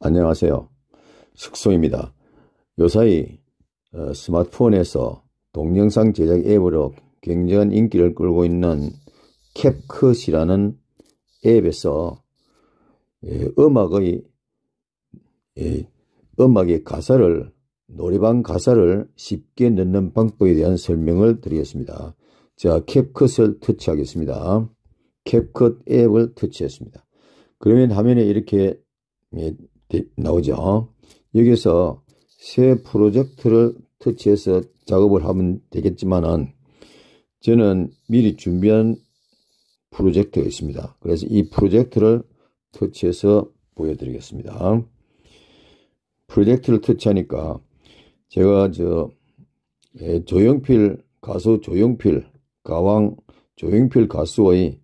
안녕하세요. 숙소입니다. 요사이 어, 스마트폰에서 동영상 제작 앱으로 굉장한 인기를 끌고 있는 캡컷이라는 앱에서 예, 음악의 예, 음악의 가사를 노래방 가사를 쉽게 넣는 방법에 대한 설명을 드리겠습니다. 자, 캡컷을 터치하겠습니다. 캡컷 앱을 터치했습니다. 그러면 화면에 이렇게 예, 나오죠. 여기서 새 프로젝트를 터치해서 작업을 하면 되겠지만은 저는 미리 준비한 프로젝트가 있습니다. 그래서 이 프로젝트를 터치해서 보여드리겠습니다. 프로젝트를 터치하니까 제가 저 예, 조영필 가수 조영필 가왕 조영필 가수의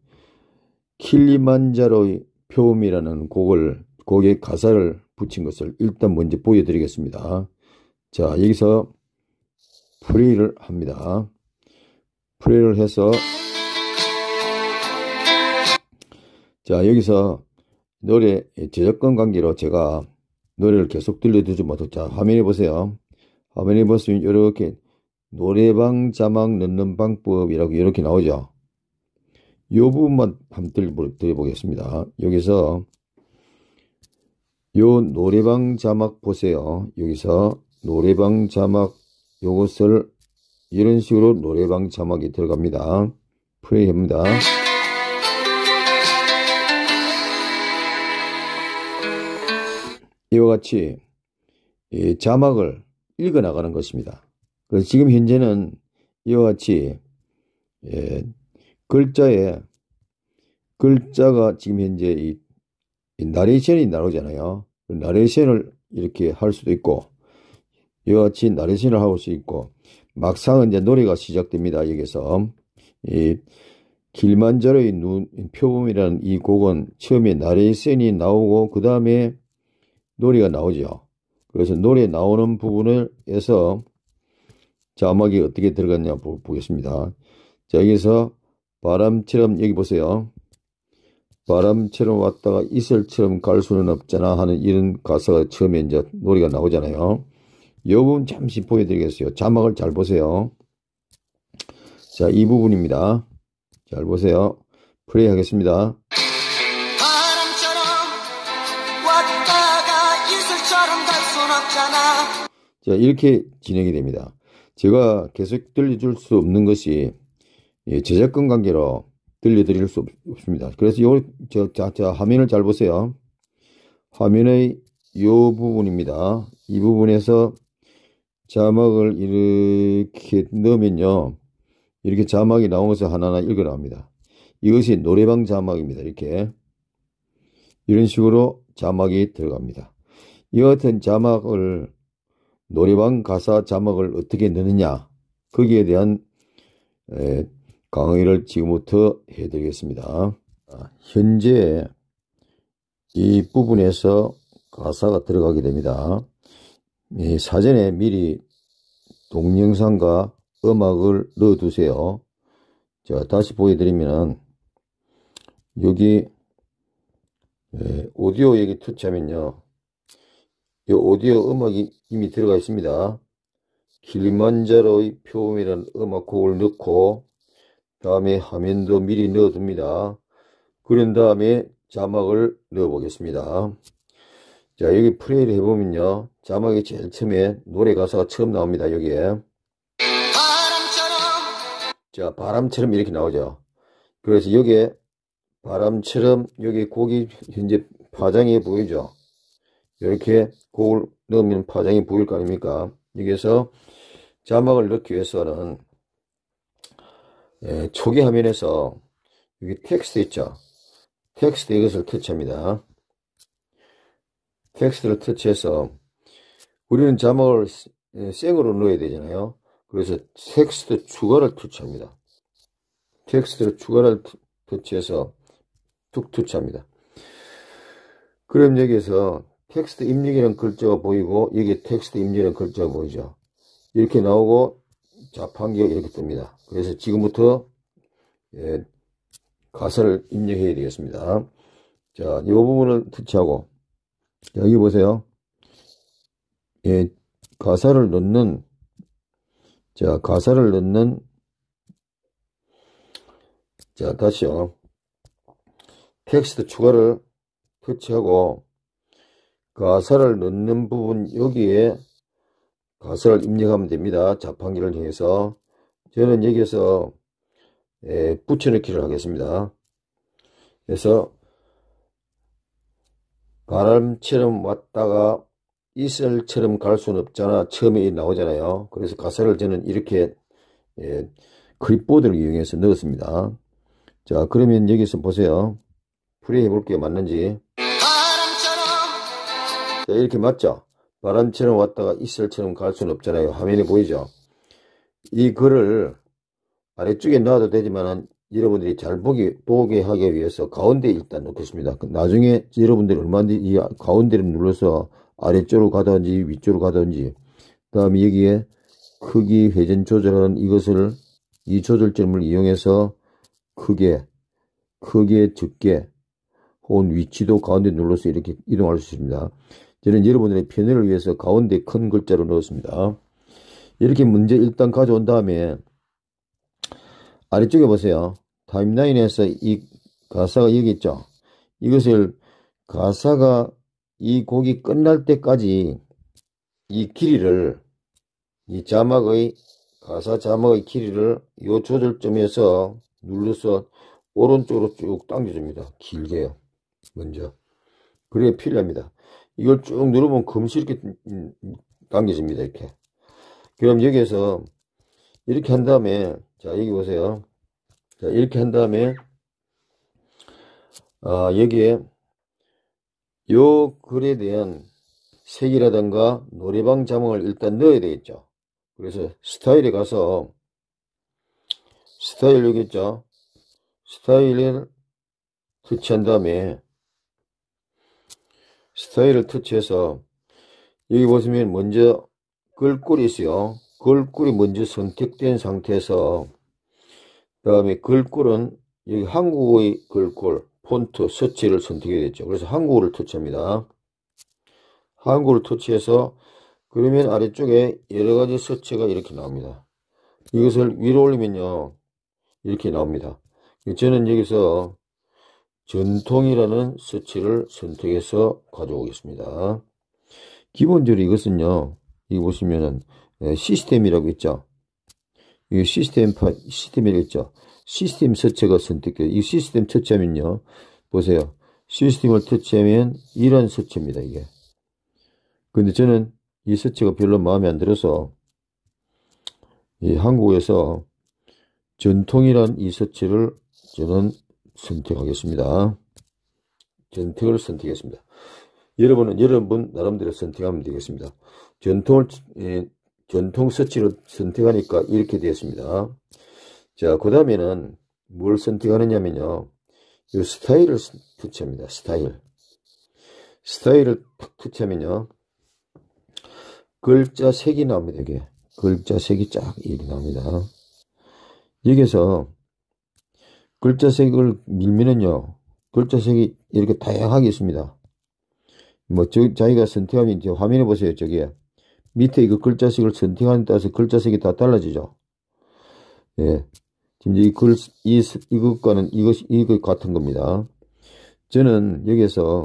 킬리만자로의 표음이라는 곡을 곡의 가사를 붙인 것을 일단 먼저 보여드리겠습니다. 자 여기서 프레이를 합니다. 프레이를 해서 자 여기서 노래 저작권 관계로 제가 노래를 계속 들려드리지 못하고 자 화면에 보세요. 화면에 보시면 이렇게 노래방 자막 넣는 방법이라고 이렇게 나오죠. 요 부분만 한번 뭐, 들어보겠습니다. 여기서 요 노래방 자막 보세요. 여기서 노래방 자막 요것을 이런 식으로 노래방 자막이 들어갑니다. 플레이 합니다. 이와 같이 자막을 읽어 나가는 것입니다. 그래서 지금 현재는 이와 같이 예, 글자에 글자가 지금 현재 이, 이 나레이션이 나오잖아요. 나레이션을 이렇게 할 수도 있고 이와 같이 나레이션을 할 수 있고 막상은 이제 노래가 시작됩니다. 여기서 이 길만절의 눈 표범이라는 이 곡은 처음에 나레이션이 나오고 그 다음에 노래가 나오죠. 그래서 노래 나오는 부분을 해서 자막이 어떻게 들어갔냐 보겠습니다. 자, 여기서 바람처럼 여기 보세요. 바람처럼 왔다가 이슬처럼 갈 수는 없잖아 하는 이런 가사가 처음에 이제 노래가 나오잖아요. 요 부분 잠시 보여드리겠어요. 자막을 잘 보세요. 자, 이 부분입니다. 잘 보세요. 플레이 하겠습니다. 자, 이렇게 진행이 됩니다. 제가 계속 들려줄 수 없는 것이 예, 저작권 관계로 들려드릴 수 없, 습니다 그래서 요, 저, 자, 자, 화면을 잘 보세요. 화면의 요 부분입니다. 이 부분에서 자막을 이렇게 넣으면요. 이렇게 자막이 나온 것을 하나하나 읽어나옵니다. 이것이 노래방 자막입니다. 이렇게. 이런 식으로 자막이 들어갑니다. 이와 같은 자막을 노래방 가사 자막을 어떻게 넣느냐 거기에 대한 에, 강의를 지금부터 해드리겠습니다. 아, 현재 이 부분에서 가사가 들어가게 됩니다. 사전에 미리 동영상과 음악을 넣어두세요. 제가 다시 보여드리면 여기 예, 오디오 얘기 투치하면요. 이 오디오 음악이 이미 들어가 있습니다. 길만자로의 표음이라는 음악곡을 넣고 다음에 화면도 미리 넣어둡니다. 그런 다음에 자막을 넣어보겠습니다. 자 여기 플레이를 해보면요. 자막이 제일 처음에 노래 가사가 처음 나옵니다. 여기에 자 바람처럼 이렇게 나오죠. 그래서 여기에 바람처럼 여기 곡이 현재 파장이 보이죠. 이렇게 곡을 넣으면 파장이 보일 거 아닙니까? 여기에서 자막을 넣기 위해서는 예, 초기 화면에서 여기 텍스트 있죠. 텍스트 이것을 터치합니다. 텍스트를 터치해서 우리는 자막을 예, 생으로 넣어야 되잖아요. 그래서 텍스트 추가를 터치합니다. 텍스트를 추가를 터치해서 툭 터치합니다. 그럼 여기에서 텍스트 입력이라는 글자가 보이고 여기 텍스트 입력이라는 글자가 보이죠. 이렇게 나오고 자판기가 이렇게 뜹니다. 그래서 지금부터 예, 가사를 입력해야 되겠습니다. 자, 이 부분을 터치하고 여기 보세요. 예, 가사를 넣는 자, 가사를 넣는 자, 다시요. 텍스트 추가를 터치하고 가사를 넣는 부분 여기에 가사를 입력하면 됩니다. 자판기를 통해서 저는 여기서 에, 붙여넣기를 하겠습니다. 그래서 바람처럼 왔다가 이슬처럼 갈 수는 없잖아. 처음에 나오잖아요. 그래서 가사를 저는 이렇게 예, 크립보드를 이용해서 넣었습니다. 자 그러면 여기서 보세요. 플레이 해볼게요. 맞는지. 자, 이렇게 맞죠? 바람처럼 왔다가 이슬처럼 갈 수는 없잖아요. 화면에 보이죠? 이 글을 아래쪽에 놔도 되지만 여러분들이 잘 보기, 보게 하기 위해서 가운데 일단 놓겠습니다. 그 나중에 여러분들이 얼마든지 이 가운데를 눌러서 아래쪽으로 가든지 위쪽으로 가든지 그 다음에 여기에 크기 회전 조절하는 이것을 이 조절점을 이용해서 크게 크게 적게 혹은 위치도 가운데 눌러서 이렇게 이동할 수 있습니다. 저는 여러분들의 편의를 위해서 가운데 큰 글자로 넣었습니다. 이렇게 문제 일단 가져온 다음에 아래쪽에 보세요. 타임라인에서 이 가사가 여기 있죠. 이것을 가사가 이 곡이 끝날 때까지 이 길이를 이 자막의 가사 자막의 길이를 요 조절점에서 눌러서 오른쪽으로 쭉 당겨줍니다. 길게요. 먼저. 그래야 필요합니다. 이걸 쭉 누르면 금시 이렇게 음, 음, 당겨집니다. 이렇게. 그럼 여기에서 이렇게 한 다음에 자 여기 보세요 자 이렇게 한 다음에 아 여기에 요 글에 대한 색이라든가 노래방 자막을 일단 넣어야 되겠죠 그래서 스타일에 가서 스타일 여기 있죠 스타일을 터치한 다음에 스타일을 터치해서 여기 보시면 먼저 글꼴이 있어요. 글꼴이 먼저 선택된 상태에서 그 다음에 글꼴은 여기 한국의 글꼴, 폰트, 서치를 선택해야 되죠. 그래서 한국어를 터치합니다. 한국어를 터치해서 그러면 아래쪽에 여러가지 서치가 이렇게 나옵니다. 이것을 위로 올리면요. 이렇게 나옵니다. 저는 여기서 전통이라는 서치를 선택해서 가져오겠습니다. 기본적으로 이것은요. 이 보시면은 예, 시스템이라고 있죠. 이 시스템 파 시스템이라고 있죠. 시스템 서체가 선택해. 이 시스템 치하면요 보세요. 시스템을 터치하면 이런 서체입니다. 이게. 근데 저는 이 서체가 별로 마음에 안 들어서 이 한국에서 전통이란 이 서체를 저는 선택하겠습니다. 전택을 선택했습니다. 여러분은 여러분 나름대로 선택하면 되겠습니다. 전통을 예, 전통 서치를 선택하니까 이렇게 되었습니다. 자, 그 다음에는 뭘 선택하느냐면요. 스타일을 터치합니다. 스타일. 스타일을 탁 터치하면요. 글자 색이 나옵니다. 이게. 글자 색이 쫙 이렇게 나옵니다. 여기서 글자 색을 밀면은요. 글자 색이 이렇게 다양하게 있습니다. 뭐, 저, 자기가 선택하면 이제 화면에 보세요. 저기에. 밑에 이거 글자식을 선택하는 따라서 글자색이 다 달라지죠. 예. 지금 이 글, 이, 이것과는 이것, 이것 같은 겁니다. 저는 여기에서,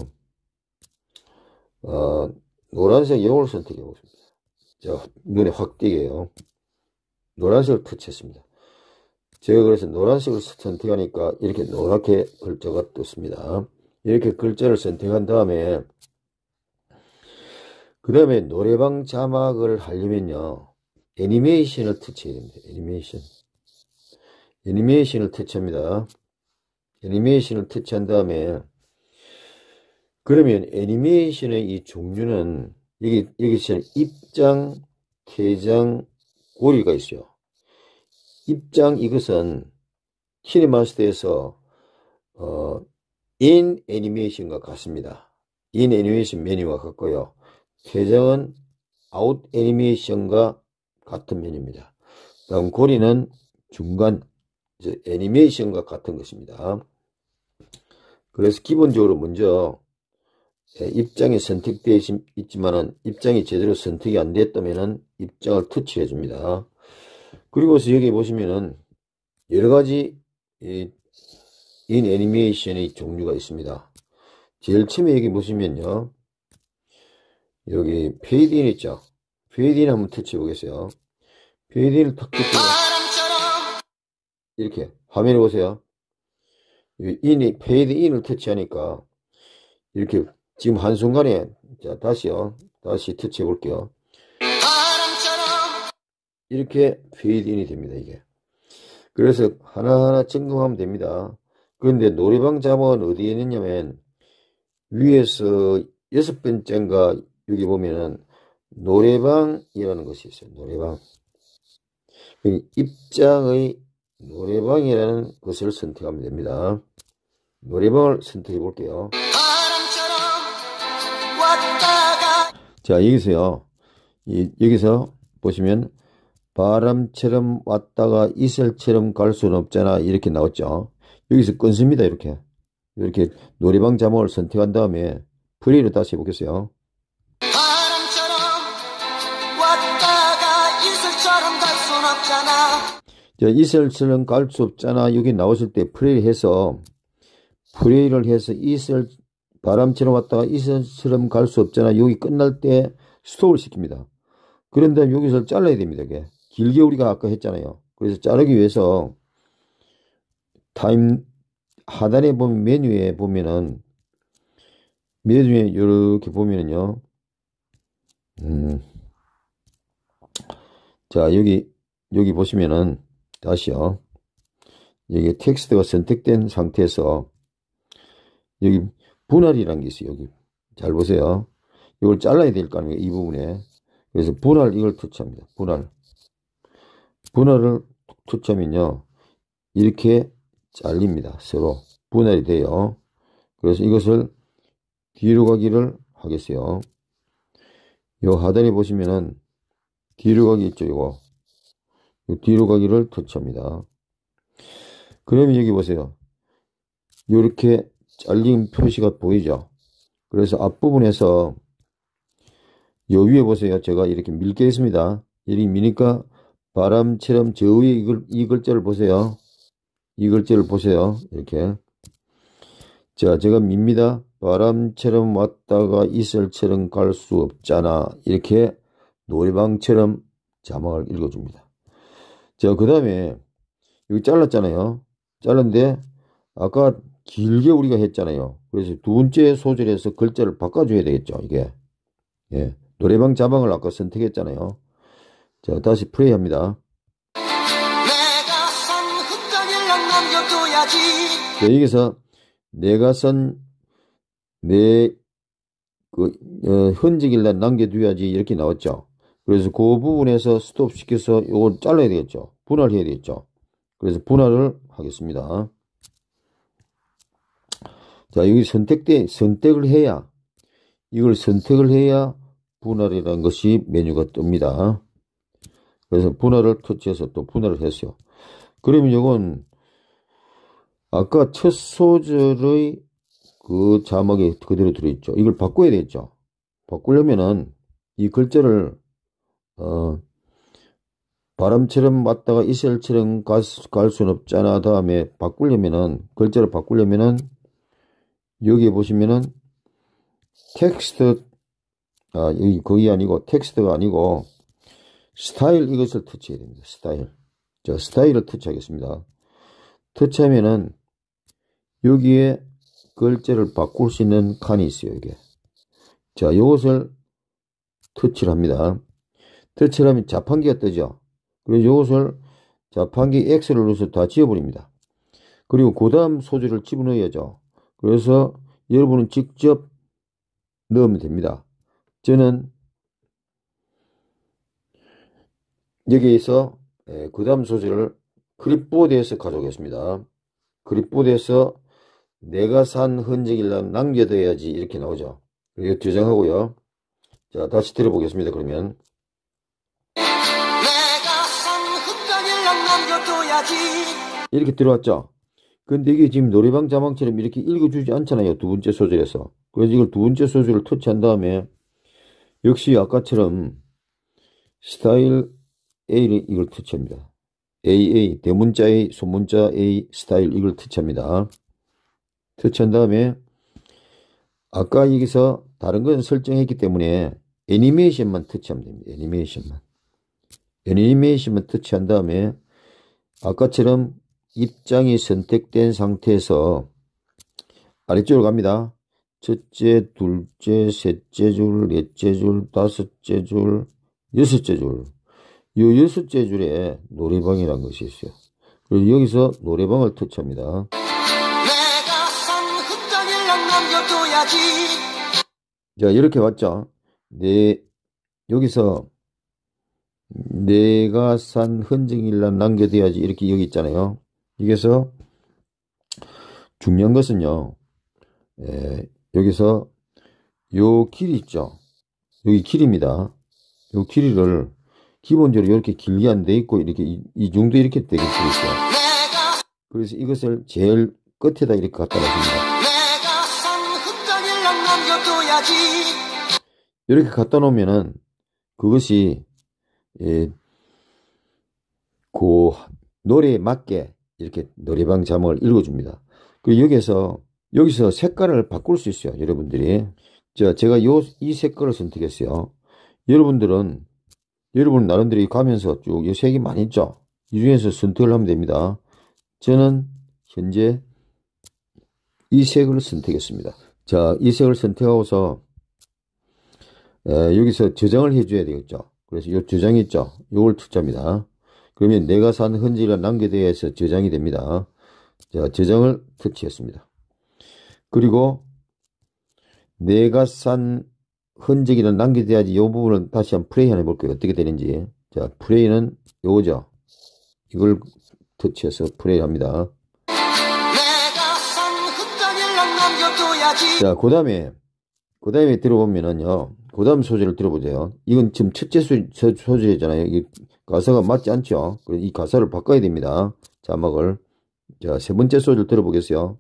어, 노란색 영을 선택해 보겠습니다. 자, 눈에 확 띄게요. 노란색을 터치했습니다. 제가 그래서 노란색을 선택하니까 이렇게 노랗게 글자가 떴습니다. 이렇게 글자를 선택한 다음에 그 다음에 노래방 자막을 하려면요. 애니메이션을 터치해야 됩니다. 애니메이션. 애니메이션을 터치합니다. 애니메이션을 터치한 다음에 그러면 애니메이션의 이 종류는 여기 여기 있잖 입장, 퇴장, 고리가 있어요. 입장 이것은 키네마스터에서 어, 인 애니메이션과 같습니다. 인 애니메이션 메뉴와 같고요. 세정은 아웃 애니메이션과 같은 면입니다. 다음 고리는 중간 애니메이션과 같은 것입니다. 그래서 기본적으로 먼저 예, 입장이 선택되어 있지만 입장이 제대로 선택이 안 됐다면 입장을 터치해 줍니다. 그리고서 여기 보시면은 여러가지 인 애니메이션의 종류가 있습니다. 제일 처음에 여기 보시면요. 여기 페이인 있죠? 페이인 한번 터치 보겠어요. 페이인을 터치면 이렇게 화면을 보세요. 인이 페이드인을 터치하니까 이렇게 지금 한순간에 자 다시요 다시 터치해 볼게요 이렇게 페이드인이 됩니다 이게 그래서 하나하나 점검하면 됩니다 그런데 노래방 잠은 어디에 있느냐면 위에서 여섯 번째인가 여기 보면은 노래방이라는 것이 있어요. 노래방. 입장의 노래방이라는 것을 선택하면 됩니다. 노래방을 선택해 볼게요. 자, 여기서요. 이, 여기서 보시면 바람처럼 왔다가 이슬처럼 갈 수는 없잖아. 이렇게 나왔죠. 여기서 끊습니다. 이렇게. 이렇게 노래방 자막을 선택한 다음에 프리를 다시 해보겠어요. 이스라엘처갈수 없잖아. 여기 나오실 때 프레이 를 해서, 프레이를 해서 이스라엘, 바람처럼 왔다가 이스라엘처럼 갈 수 없잖아. 여기 끝날 때 스톱을 시킵니다. 그런 다음 여기서 잘라야 됩니다. 이게. 길게 우리가 아까 했잖아요. 그래서 자르기 위해서 타임 하단에 보면 메뉴에 보면은 메뉴에 이렇게 보면은요. 음. 자, 여기 여기 보시면은 다시요. 여기 텍스트가 선택된 상태에서 여기 분할이라는 게 있어요. 여기 잘 보세요. 이걸 잘라야 될 거아니에이 부분에. 그래서 분할 이걸 터치합니다. 분할. 분할을 터치하면요. 이렇게 잘립니다. 서로 분할이 돼요. 그래서 이것을 뒤로 가기를 하겠어요. 요 하단에 보시면은 뒤로 가기 있죠. 이거 뒤로 가기를 터치합니다. 그러면 여기 보세요. 이렇게 잘린 표시가 보이죠? 그래서 앞부분에서 요 위에 보세요. 제가 이렇게 밀게 했습니다. 이렇게 미니까 바람처럼 저 위에 이, 글, 이 글자를 보세요. 이 글자를 보세요. 이렇게. 자, 제가 밉니다. 바람처럼 왔다가 이슬처럼 갈 수 없잖아. 이렇게 노래방처럼 자막을 읽어줍니다. 자, 그 다음에 여기 잘랐잖아요. 잘랐는데 아까 길게 우리가 했잖아요. 그래서 두 번째 소절에서 글자를 바꿔줘야 되겠죠. 이게. 예. 노래방 자방을 아까 선택했잖아요. 자, 다시 플레이 합니다. 자, 여기서 내가 선 내, 그, 어, 흔적일날 남겨둬야지 이렇게 나왔죠. 그래서 그 부분에서 스톱 시켜서 이걸 잘라야 되겠죠. 분할해야 되겠죠. 그래서 분할을 하겠습니다. 자, 여기 선택된, 선택을 해야, 이걸 선택을 해야 분할이라는 것이 메뉴가 뜹니다. 그래서 분할을 터치해서 또 분할을 했어요. 그러면 이건 아까 첫 소절의 그 자막이 그대로 들어있죠. 이걸 바꿔야 되겠죠. 바꾸려면은 이 글자를 어, 바람처럼 왔다가 이슬처럼 갈, 순 없잖아. 다음에 바꾸려면은, 글자를 바꾸려면은, 여기 에 보시면은, 텍스트, 아, 여기 거의 아니고, 텍스트가 아니고, 스타일 이것을 터치해야 됩니다. 스타일. 자, 스타일을 터치하겠습니다. 터치하면은, 여기에 글자를 바꿀 수 있는 칸이 있어요, 이게. 자, 이것을 터치를 합니다. 들처럼 자판기가 뜨죠. 그래서 이것을 자판기 X를 눌러서다 지워버립니다. 그리고 그 다음 소재를 집어넣어야죠. 그래서 여러분은 직접 넣으면 됩니다. 저는 여기에서 예, 그 다음 소재를 그립보드에서 가져오겠습니다. 그립보드에서 내가 산흔적이 남겨둬야지 이렇게 나오죠. 이거 저장하고요. 자 다시 들어보겠습니다. 그러면 이렇게 들어왔죠. 근데 이게 지금 노래방 자막처럼 이렇게 읽어주지 않잖아요. 두 번째 소절에서. 그래서 이걸 두 번째 소절을 터치한 다음에 역시 아까처럼 스타일 A를 이걸 터치합니다. AA, 대문자 A, 소문자 A, 스타일 이걸 터치합니다. 터치한 다음에 아까 여기서 다른 건 설정했기 때문에 애니메이션만 터치하면 됩니다. 애니메이션만. 애니메이션만 터치한 다음에 아까처럼 입장이 선택된 상태에서 아래쪽으로 갑니다. 첫째, 둘째, 셋째 줄, 넷째 줄, 다섯째 줄, 여섯째 줄. 이 여섯째 줄에 노래방이라는 것이 있어요. 그리고 여기서 노래방을 터치합니다. 자, 이렇게 왔죠. 네, 여기서 내가 산 흔적일란 남겨둬야지 이렇게 여기 있잖아요. 여기서 중요한 것은요, 예, 여기서 요 길이 있죠. 여기 길입니다. 요 길이를 기본적으로 이렇게 길게 안 돼 있고 이렇게 이, 중도 이렇게 되게 쓰겠죠. 그래서 이것을 제일 끝에다 이렇게 갖다 놓습니다 이렇게 갖다 놓으면은 그것이 예, 그 노래에 맞게 이렇게 노래방 자막을 읽어줍니다. 그 여기서 여기서 색깔을 바꿀 수 있어요. 여러분들이. 자, 제가 요, 이 색깔을 선택했어요. 여러분들은, 여러분 나름대로 가면서 쭉요 색이 많이 있죠? 이 중에서 선택을 하면 됩니다. 저는 현재 이 색을 선택했습니다. 자, 이 색을 선택하고서, 에, 여기서 저장을 해줘야 되겠죠. 그래서 요 저장 있죠? 요걸 투자입니다. 그러면 내가 산 흔지가 남겨대야 해서 저장이 됩니다. 자, 저장을 터치했습니다. 그리고 내가 산 흔적이나 남겨돼야지 이 부분은 다시 한번 플레이 한번 해볼게요. 어떻게 되는지. 자, 플레이는 요거죠. 이걸 터치해서 플레이 합니다. 자, 그 다음에, 그 다음에 들어보면은요. 그 다음 소재를 들어보세요. 이건 지금 첫째 소재잖아요이 가사가 맞지 않죠? 이 가사를 바꿔야 됩니다. 자막을. 자, 세 번째 소를 들어보겠어요.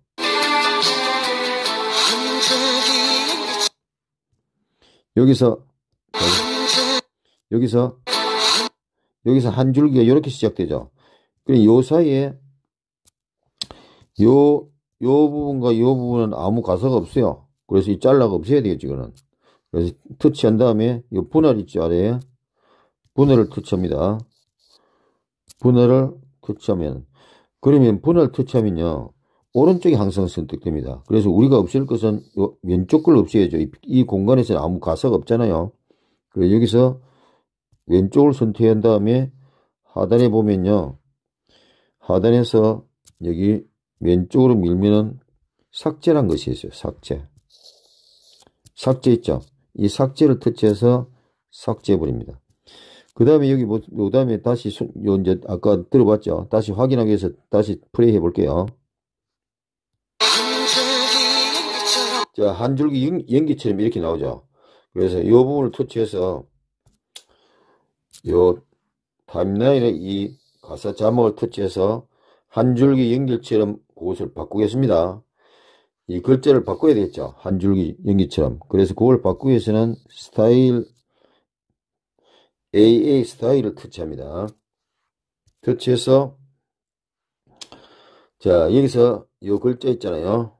여기서, 여기서, 여기서 한 줄기가 이렇게 시작되죠. 그럼 요 사이에, 요, 요 부분과 요 부분은 아무 가사가 없어요. 그래서 이 잘라가 없어야 되겠죠, 이거는. 그래서 터치한 다음에 이 분할 있죠 아래에 분할을 터치합니다. 분할을 터치하면 그러면 분할 터치하면요 오른쪽이 항상 선택됩니다. 그래서 우리가 없앨 것은 왼쪽 걸 없애야죠. 이, 이 공간에서는 아무 가사가 없잖아요. 그래서 여기서 왼쪽을 선택한 다음에 하단에 보면요 하단에서 여기 왼쪽으로 밀면은 삭제란 것이 있어요. 삭제. 삭제 있죠. 이 삭제를 터치해서 삭제해버립니다. 그 다음에 여기 뭐, 그 다음에 다시, 요 이제 아까 들어봤죠? 다시 확인하기 위해서 다시 플레이 해볼게요. 자, 한 줄기 연기처럼 이렇게 나오죠? 그래서 이 부분을 터치해서 요 타임라인의 이 가사 자막을 터치해서 한 줄기 연결처럼 그것을 바꾸겠습니다. 이 글자를 바꿔야 되겠죠. 한 줄기 연기처럼. 그래서 그걸 바꾸기 위해서는 스타일 AA 스타일을 터치합니다. 터치해서 자 여기서 이 글자 있잖아요.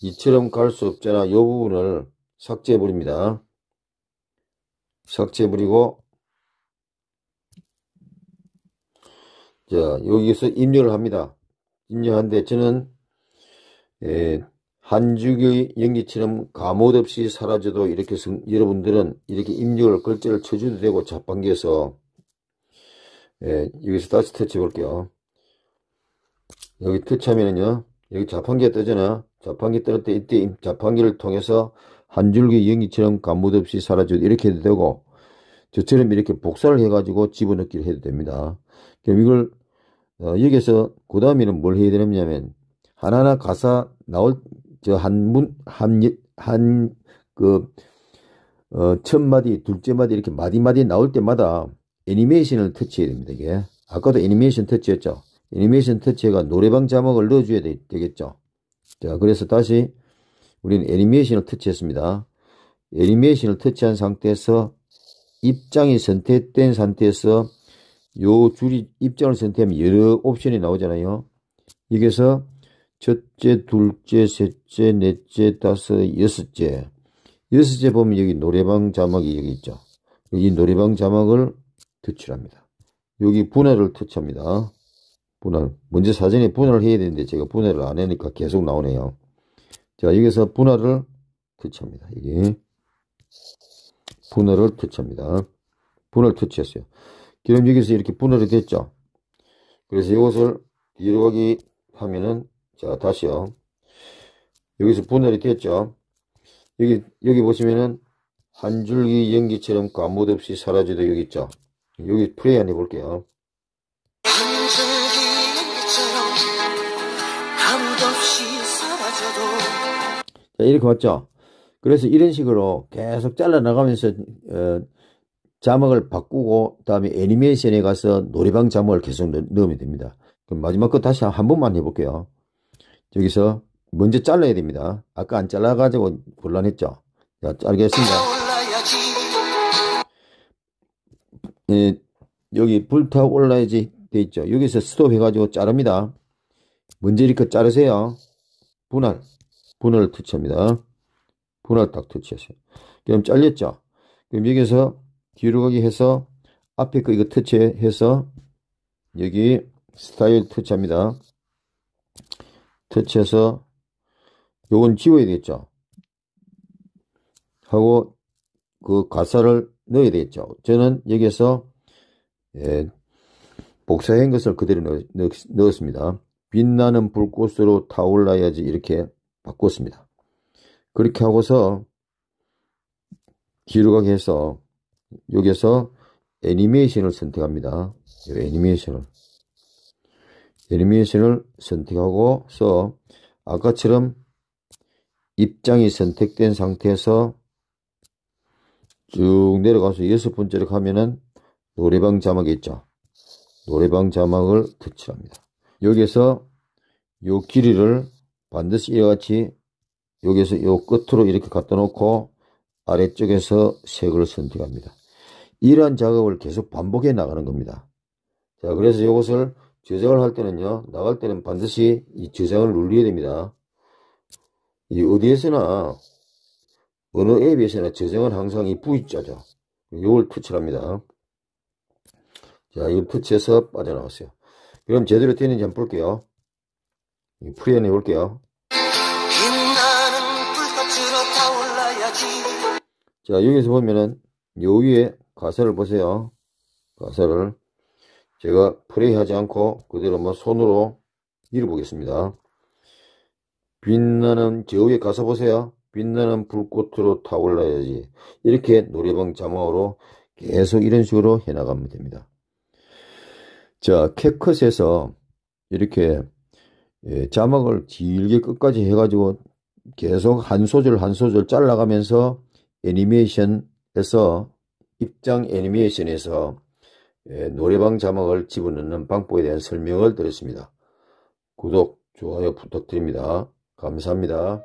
이처럼 갈 수 없잖아. 이 부분을 삭제해 버립니다. 삭제해 버리고 자 여기서 입력을 합니다. 입력한데 저는 예, 한 줄기 연기처럼 감옷없이 사라져도 이렇게 성, 여러분들은 이렇게 입력을 글자를 쳐줘도 되고 자판기에서 예, 여기서 다시 터치 볼게요 여기 터치하면은요 여기 자판기에 뜨잖아요 자판기 뜰때 이때 자판기를 통해서 한 줄기 연기처럼 감못없이 사라져도 이렇게 해도 되고 저처럼 이렇게 복사를 해 가지고 집어넣기를 해도 됩니다 그럼 이걸 어, 여기서 그 다음에는 뭘 해야 되냐면 느 하나하나 가사 나올 저 한 문 한 한그 예, 어, 첫 마디, 둘째 마디 이렇게 마디 마디 나올 때마다 애니메이션을 터치해야 됩니다. 이게 아까도 애니메이션 터치했죠. 애니메이션 터치가 노래방 자막을 넣어줘야 되, 겠죠 자, 그래서 다시 우리는 애니메이션을 터치했습니다. 애니메이션을 터치한 상태에서 입장이 선택된 상태에서 요 줄이 입장을 선택하면 여러 옵션이 나오잖아요. 여기서 첫째, 둘째, 셋째, 넷째, 다섯, 여섯째. 여섯째 보면 여기 노래방 자막이 여기 있죠. 여기 노래방 자막을 터치합니다. 여기 분할을 터치합니다. 분할. 먼저 사전에 분할을 해야 되는데 제가 분할을 안 하니까 계속 나오네요. 자, 여기서 분할을 터치합니다. 여기. 분할을 터치합니다. 분할 터치했어요. 그럼 여기서 이렇게 분할이 됐죠. 그래서 이것을 뒤로 가기 하면은 자, 다시요. 여기서 분할이 됐죠. 여기, 여기 보시면은 한 줄기 연기처럼 까무없이 사라지도 여기 있죠. 여기 프레이한 해볼게요. 자, 이렇게 왔죠. 그래서 이런 식으로 계속 잘라나가면서 어, 자막을 바꾸고 다음에 애니메이션에 가서 놀이방 자막을 계속 넣, 으면 됩니다. 그럼 마지막 거 다시 한, 한 번만 해볼게요. 여기서 먼저 잘라야 됩니다. 아까 안 잘라가지고 곤란했죠. 자, 잘겠습니다. 예, 여기 불타 올라야지 돼 있죠. 여기서 스톱 해가지고 자릅니다. 먼저 이렇게 자르세요. 분할, 분할 터치합니다. 분할 딱 터치하세요. 그럼 잘렸죠? 그럼 여기서 뒤로 가기 해서 앞에 거 이거 터치해서 여기 스타일 터치합니다. 터치해서 요건 지워야 되겠죠. 하고 그 가사를 넣어야 되겠죠. 저는 여기에서 예, 복사한 것을 그대로 넣, 넣, 넣었습니다. 빛나는 불꽃으로 타올라야지 이렇게 바꿨습니다. 그렇게 하고서 뒤로 가게 해서 여기에서 애니메이션을 선택합니다. 애니메이션을 예레미야 신을 선택하고서 아까처럼 입장이 선택된 상태에서 쭉 내려가서 여섯 번째로 가면은 노래방 자막이 있죠. 노래방 자막을 터치합니다. 여기에서 요 길이를 반드시 이와 같이 여기에서 요 끝으로 이렇게 갖다 놓고 아래쪽에서 색을 선택합니다. 이러한 작업을 계속 반복해 나가는 겁니다. 자, 그래서 이것을 저장을 할 때는요 나갈 때는 반드시 이 저장을 눌러야 됩니다 이 어디에서나 어느 앱에서나 저장은 항상 이부위자죠 이걸 터치합니다 자 이걸 터치해서 빠져나왔어요 그럼 제대로 되는지 한번 볼게요 프리엔 해볼게요 자 여기서 보면은 요 위에 가사를 보세요 가사를 제가 프레이하지 않고 그대로 한번 손으로 밀어보겠습니다. 빛나는 저 위에 가서 보세요. 빛나는 불꽃으로 타올라야지. 이렇게 노래방 자막으로 계속 이런 식으로 해나가면 됩니다. 자, 캡컷에서 이렇게 예, 자막을 길게 끝까지 해가지고 계속 한 소절 한 소절 잘라가면서 애니메이션에서 입장 애니메이션에서 예, 노래방 자막을 집어넣는 방법에 대한 설명을 드렸습니다. 구독, 좋아요 부탁드립니다. 감사합니다.